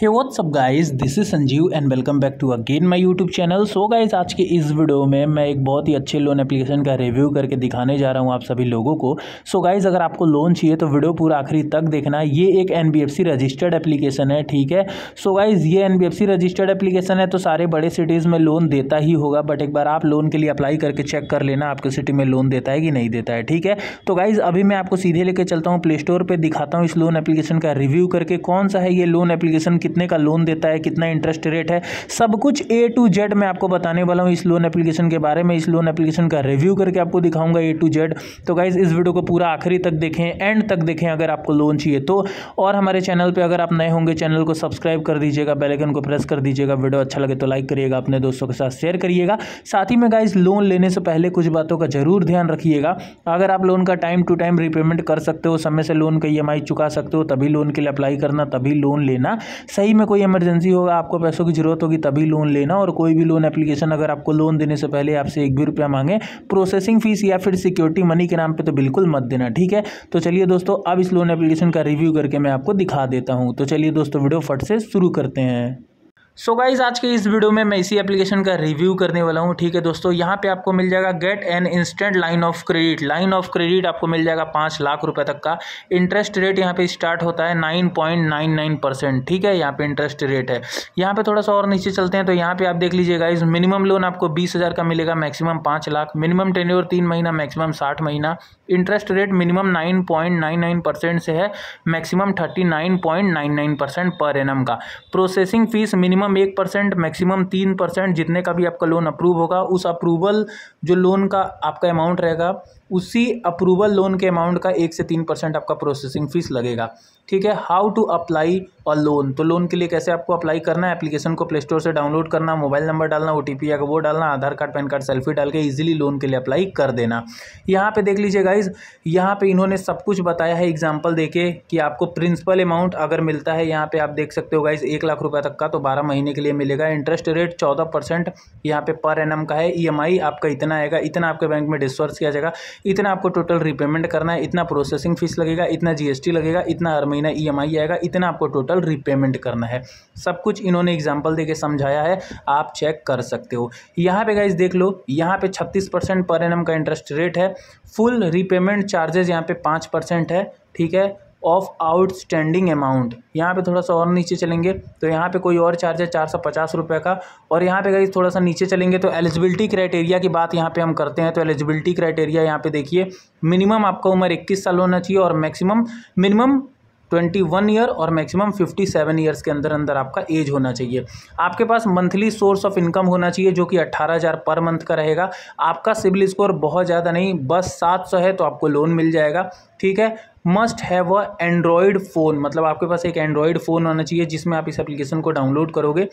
hey what's up guys this is Sanjeev and welcome back to again my YouTube channel so guys आज के इस video में मैं एक बहुत ही अच्छे लोन एप्लीकेशन का रिव्यू करके दिखाने जा रहा हूँ आप सभी लोगों को सो so गाइज अगर आपको लोन चाहिए तो वीडियो पूरा आखिरी तक देखना ये एक N B F C registered application है ठीक है सो so गाइज़ ये N B F C registered application है तो सारे बड़े सिटीज़ में लोन देता ही होगा बट एक बार आप लोन के लिए अप्लाई करके चेक कर लेना आपके सिटी में लोन देता है कि नहीं देता है ठीक है तो गाइज़ अभी मैं आपको सीधे लेकर चलता हूँ प्ले स्टोर पर दिखाता हूँ इस लोन एप्लीकेशन का रिव्यू करके कौन सा है ये लोन एप्लीकेशन कितने का लोन देता है कितना इंटरेस्ट रेट है सब कुछ ए टू जेड मैं आपको बताने वाला हूँ इस लोन एप्लीकेशन के बारे में इस लोन एप्लीकेशन का रिव्यू करके आपको दिखाऊंगा ए टू जेड तो गाइज़ इस वीडियो को पूरा आखिरी तक देखें एंड तक देखें अगर आपको लोन चाहिए तो और हमारे चैनल पर अगर आप नए होंगे चैनल को सब्सक्राइब कर दीजिएगा बेलेकन को प्रेस कर दीजिएगा वीडियो अच्छा लगे तो लाइक करिएगा अपने दोस्तों के साथ शेयर करिएगा साथ ही में गाइज लोन लेने से पहले कुछ बातों का जरूर ध्यान रखिएगा अगर आप लोन का टाइम टू टाइम रिपेमेंट कर सकते हो समय से लोन का ई e चुका सकते हो तभी लोन के लिए अप्लाई करना तभी लोन लेना सही में कोई इमरजेंसी होगा आपको पैसों की ज़रूरत होगी तभी लोन लेना और कोई भी लोन एप्लीकेशन अगर आपको लोन देने से पहले आपसे एक भी रुपया मांगे प्रोसेसिंग फीस या फिर सिक्योरिटी मनी के नाम पर तो बिल्कुल मत देना ठीक है तो चलिए दोस्तों अब इस लोन एप्लीकेशन का रिव्यू करके मैं आपको दिखा देता हूँ तो चलिए दोस्तों वीडियो फट से शुरू करते हैं सो so गाइज आज के इस वीडियो में मैं इसी एप्लीकेशन का रिव्यू करने वाला हूँ ठीक है दोस्तों यहाँ पे आपको मिल जाएगा get an instant line of credit line of credit आपको मिल जाएगा पाँच लाख रुपए तक का इंटरेस्ट रेट यहाँ पे स्टार्ट होता है nine point nine nine percent ठीक है यहाँ पे इंटरेस्ट रेट है यहाँ पर थोड़ा सा और नीचे चलते हैं तो यहाँ पे आप देख लीजिए गाइज मिनिमम लोन आपको बीस हज़ार का मिलेगा मैक्सिमम पाँच लाख मिनिमम टेन्योर तीन महीना मैक्सिमम साठ महीना interest rate minimum nine point nine nine percent से है maximum thirty nine point nine nine percent per annum का प्रोसेसिंग फीस मिनिमम मिनिमम एक परसेंट मैक्सिमम तीन परसेंट जितने का भी आपका लोन अप्रूव होगा उस अप्रूवल जो लोन का आपका अमाउंट रहेगा उसी अप्रूवल लोन के अमाउंट का एक से तीन परसेंट आपका प्रोसेसिंग फ़ीस लगेगा ठीक है हाउ टू अप्लाई और लोन तो लोन के लिए कैसे आपको अप्लाई करना है एप्लीकेशन को प्ले स्टोर से डाउनलोड करना मोबाइल नंबर डालना ओ टी पी या वो डालना Aadhaar card PAN card selfie डाल के ईजिली लोन के लिए अप्लाई कर देना यहाँ पे देख लीजिए गाइज यहाँ पे इन्होंने सब कुछ बताया है एग्जाम्पल देके कि आपको प्रिंसिपल अमाउंट अगर मिलता है यहाँ पर आप देख सकते हो गाइज एक लाख रुपये तक का तो बारह महीने के लिए मिलेगा इंटरेस्ट रेट चौदह परसेंट यहाँ पर एन का है ई e आपका इतना आएगा इतना आपके बैंक में डिस्वर्स किया जाएगा इतना आपको टोटल रिपेमेंट करना है इतना प्रोसेसिंग फीस लगेगा इतना जीएसटी लगेगा इतना हर महीना ईएमआई e आएगा इतना आपको टोटल रिपेमेंट करना है सब कुछ इन्होंने एग्जाम्पल दे समझाया है आप चेक कर सकते हो यहाँ पे गाइज देख लो यहाँ पे छत्तीस परसेंट पर एन का इंटरेस्ट रेट है फुल रिपेमेंट चार्जेज यहाँ पे पाँच परसेंट है ठीक है ऑफ आउटस्टैंडिंग अमाउंट यहाँ पे थोड़ा सा और नीचे चलेंगे तो यहाँ पे कोई और चार्ज है चार सौ पचास रुपये का और यहाँ पे गई थोड़ा सा नीचे चलेंगे तो एलिजिबिलिटी क्राइटेरिया की बात यहाँ पे हम करते हैं तो एलिजिबिलिटी क्राइटेरिया यहाँ पे देखिए मिनिमम आपका उम्र इक्कीस साल होना चाहिए और maximum minimum twenty one year और मैक्सिमम फिफ्टी सेवन ईयर्स के अंदर अंदर आपका एज होना चाहिए आपके पास मंथली सोर्स ऑफ इनकम होना चाहिए जो कि अट्ठारह हज़ार पर मंथ का रहेगा आपका सिविल स्कोर बहुत ज़्यादा नहीं बस सात सौ है तो आपको लोन मिल जाएगा ठीक है must have a android phone मतलब आपके पास एक एंड्रॉयड फ़ोन होना चाहिए जिसमें आप इस एप्लीकेशन को डाउनलोड करोगे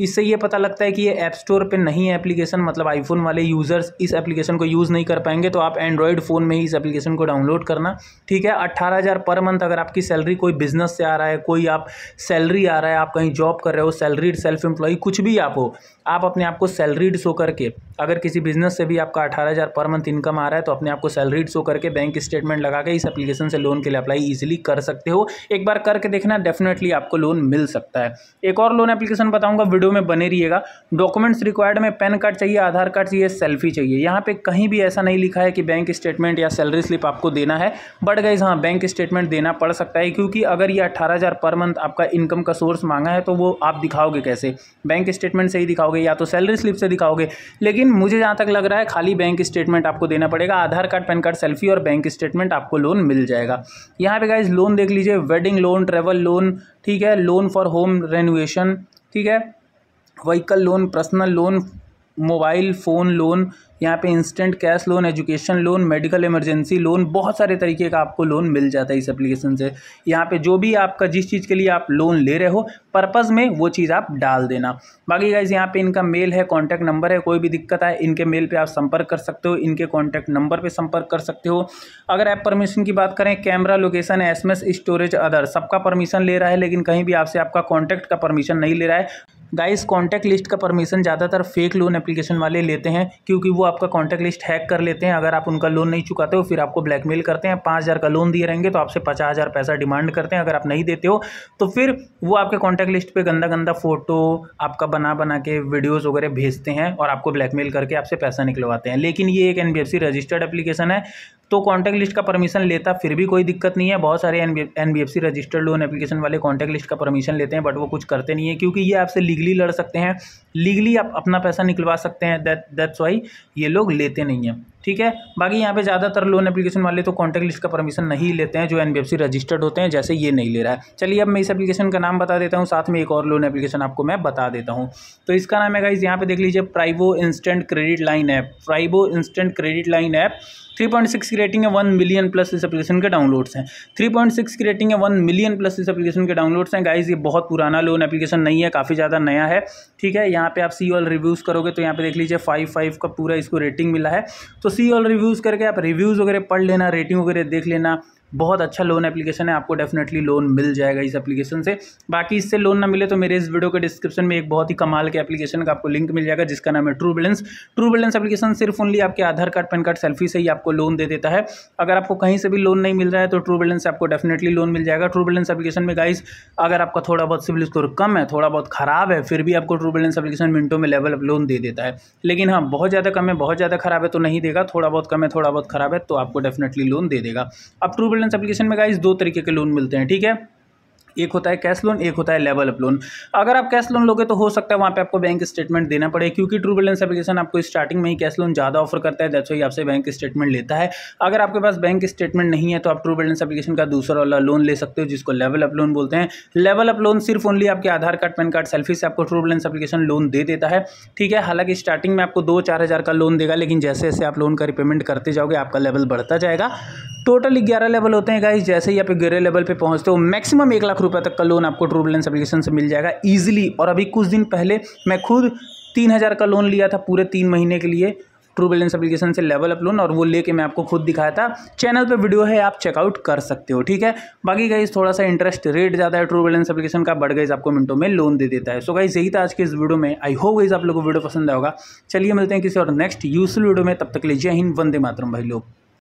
इससे ये पता लगता है कि ये ऐप स्टोर पे नहीं है एप्लीकेशन मतलब आईफोन वाले यूज़र्स इस एप्लीकेशन को यूज़ नहीं कर पाएंगे तो आप एंड्रॉयड फ़ोन में ही इस एप्लीकेशन को डाउनलोड करना ठीक है अट्ठारह हज़ार पर मंथ अगर आपकी सैलरी कोई बिजनेस से आ रहा है कोई आप सैलरी आ रहा है आप कहीं जॉब कर रहे हो सैलरीड सेल्फ एम्प्लॉई कुछ भी आप हो आप अपने आप को सैलरीड शो करके अगर किसी बिजनेस से भी आपका अठारह हज़ार पर मंथ इनकम आ रहा है तो अपने आपको सैलरीड शो करके बैंक स्टेटमेंट लगा के इस एप्लीकेशन से लोन के लिए अप्लाई ईजिली कर सकते हो एक बार करके देखना डेफिनेटली आपको लोन मिल सकता है एक और लोन एप्लीकेशन बताऊँगा वीडियो में बने रहिएगा डॉक्यूमेंट्स रिक्वायर्ड में पैन कार्ड चाहिए आधार कार्ड चाहिए सेल्फी चाहिए यहाँ पे कहीं भी ऐसा नहीं लिखा है कि बैंक स्टेटमेंट या सैलरी स्लिप आपको देना है बट गाइज हाँ बैंक स्टेटमेंट देना पड़ सकता है क्योंकि अगर ये अट्ठारह पर मंथ आपका इनकम का सोर्स मांगा है तो वो आप दिखाओगे कैसे बैंक स्टेटमेंट से ही दिखाओगे या तो सैलरी स्लिप से दिखाओगे लेकिन मुझे जहाँ तक लग रहा है खाली बैंक स्टेटमेंट आपको देना पड़ेगा Aadhaar card PAN card selfie और बैंक स्टेटमेंट आपको लोन मिल जाएगा यहाँ पे गाइज लोन देख लीजिए वेडिंग लोन ट्रेवल लोन ठीक है लोन फॉर होम रेनोवेशन ठीक है vehicle loan personal loan mobile phone loan यहाँ पे instant cash loan education loan medical emergency loan बहुत सारे तरीके का आपको लोन मिल जाता है इस एप्लीकेशन से यहाँ पे जो भी आपका जिस चीज़ के लिए आप लोन ले रहे हो पर्पज़ में वो चीज़ आप डाल देना बाकी गाइज यहाँ पे इनका मेल है कॉन्टैक्ट नंबर है कोई भी दिक्कत आए इनके मेल पर आप संपर्क कर सकते हो इनके कॉन्टैक्ट नंबर पर संपर्क कर सकते हो अगर ऐप परमिशन की बात करें कैमरा लोकेशन एस स्टोरेज अदर सबका परमिशन ले रहा है लेकिन कहीं भी आपसे आपका कॉन्टैक्ट का परमिशन नहीं ले रहा है गाइस कॉन्टैक्ट लिस्ट का परमिशन ज़्यादातर फेक लोन एप्लीकेशन वाले लेते हैं क्योंकि वो आपका कॉन्टैक्ट लिस्ट हैक कर लेते हैं अगर आप उनका लोन नहीं चुकाते हो फिर आपको ब्लैकमेल करते हैं पाँच हज़ार का लोन दिए रहेंगे तो आपसे पचास हज़ार पैसा डिमांड करते हैं अगर आप नहीं देते हो तो फिर वो आपके कॉन्टैक्ट लिस्ट पर गंदा गंदा फ़ोटो आपका बना बना के वीडियोज़ वगैरह भेजते हैं और आपको ब्लैकमेल करके आपसे पैसा निकलवाते हैं लेकिन ये एक एन रजिस्टर्ड एप्लीकेशन है तो कॉन्टैक्ट लिस्ट का परमिशन लेता फिर भी कोई दिक्कत नहीं है बहुत सारे N B F C registered loan application वाले कॉन्टैक्ट लिस्ट का परमिशन लेते हैं बट वो कुछ करते नहीं है क्योंकि ये आपसे लीगली लड़ सकते हैं लीगली आप अपना पैसा निकलवा सकते हैं दैट दैट्स वाई ये लोग लेते नहीं हैं ठीक है बाकी यहाँ पे ज़्यादातर लोन एप्लीकेशन वाले तो कॉन्टैक्ट लिस्ट का परमिशन नहीं लेते हैं जो एन रजिस्टर्ड होते हैं जैसे ये नहीं ले रहा है चलिए अब मैं इस एप्लीकेशन का नाम बता देता हूँ साथ में एक और लोन एप्लीकेशन आपको मैं बता देता हूँ तो इसका नाम है गाइज यहाँ पे देख लीजिए Privo instant credit line app Privo instant credit line app 3.6 की रेटिंग है वन मिलियन प्लस इस एप्लीकेशन के डाउनलोड्स हैं 3.6 की रेटिंग है वन मिलियन प्लस इस एप्लीकेशन के डाउनलोड्स हैं गाइज ये बहुत पुराना लोन एप्लीकेशन नहीं है काफ़ी ज़्यादा नया है ठीक है यहाँ पे आप सी ऑल रिव्यूज़ करोगे तो यहाँ पे देख लीजिए फाइव फाइव का पूरा इसको रेटिंग मिला है तो उसी ऑल रिव्यूज़ करके आप रिव्यूज़ वगैरह पढ़ लेना रेटिंग वगैरह देख लेना बहुत अच्छा लोन एप्लीकेशन है आपको डेफिनेटली लोन मिल जाएगा इस एप्लीकेशन से बाकी इससे लोन ना मिले तो मेरे इस वीडियो के डिस्क्रिप्शन में एक बहुत ही कमाल के एप्लीकेशन का आपको लिंक मिल जाएगा जिसका नाम है True Balance True Balance application सिर्फ ओनली आपके Aadhaar card PAN card selfie से ही आपको लोन दे देता है अगर आपको कहीं से भी लोन नहीं मिल रहा है तो ट्रू बैलेंस आपको डेफिनेटली लोन मिल जाएगा ट्रू बैलेंस एप्लीकेशन में गाइस अगर आपका थोड़ा बहुत सिविल स्कोर कम है थोड़ा बहुत खराब है फिर भी आपको ट्रू बैलेंस एप्लीकेशन मिनटों में लेवल अप लोन दे देता है लेकिन हाँ बहुत ज़्यादा कम है बहुत ज़्यादा खराब है तो नहीं देगा थोड़ा बहुत कम है थोड़ा बहुत खराब है तो आपको डेफिनेटली लोन दे देगा अब ट्रू फाइनेंस एप्लीकेशन में गाइज दो तरीके के लोन मिलते हैं ठीक है एक होता है कैश लोन एक होता है लेवल अप लोन अगर आप कैश लोन लोगे तो हो सकता है वहाँ पे आपको बैंक स्टेटमेंट देना पड़े क्योंकि ट्रू बैलेंस एप्लीकेशन आपको स्टार्टिंग में ही कैश लोन ज़्यादा ऑफर करता है दैट्स ही आपसे बैंक स्टेटमेंट लेता है अगर आपके पास बैंक स्टेटमेंट नहीं है तो आप ट्रू बैलेंस एप्लीकेशन का दूसरा वाला लोन ले सकते हो जिसको लेवल अप लोन बोलते हैं लेवल अप लोन सिर्फ ओनली आपके Aadhaar card PAN card selfie से आपको ट्रू बैलेंस एप्लीकेशन लोन दे देता है ठीक है हालांकि स्टार्टिंग में आपको दो चार हज़ार का लोन देगा लेकिन जैसे जैसे आप लोन का रिपेमेंट करते जाओगे आपका लेवल बढ़ता जाएगा टोटल ग्यारह लेवल होते हैं गाइस जैसे ही आप ग्यारह लेवल पर पहुँचते हो मैक्सिमम एक लाख लाख रुपए तक का लोन आपको बैलेंस एप्लीकेशन से मिल जाएगा ईजिली और अभी कुछ दिन पहले मैं खुद तीन हज़ार का लोन लिया था पूरे तीन महीने के लिए ट्रू बैलेंस एप्लीकेशन से लेवल अप लोन और वो लेके मैं आपको खुद दिखाया था चैनल पे वीडियो है आप चेकआउट कर सकते हो ठीक है बाकी गाइज थोड़ा सा इंटरेस्ट रेट ज़्यादा है ट्रू बैलेंस एप्लीकेशन का बढ़ गाइज आपको मिनटों में लोन दे देता है सो गाइज यही था आज के इस वीडियो में आई होप गाइज आप लोगों को वीडियो पसंद आएगा चलिए मिलते हैं किसी और नेक्स्ट यूजफुल वीडियो में तब तक लीजिए हिंद वंदे मातरम भाई लोग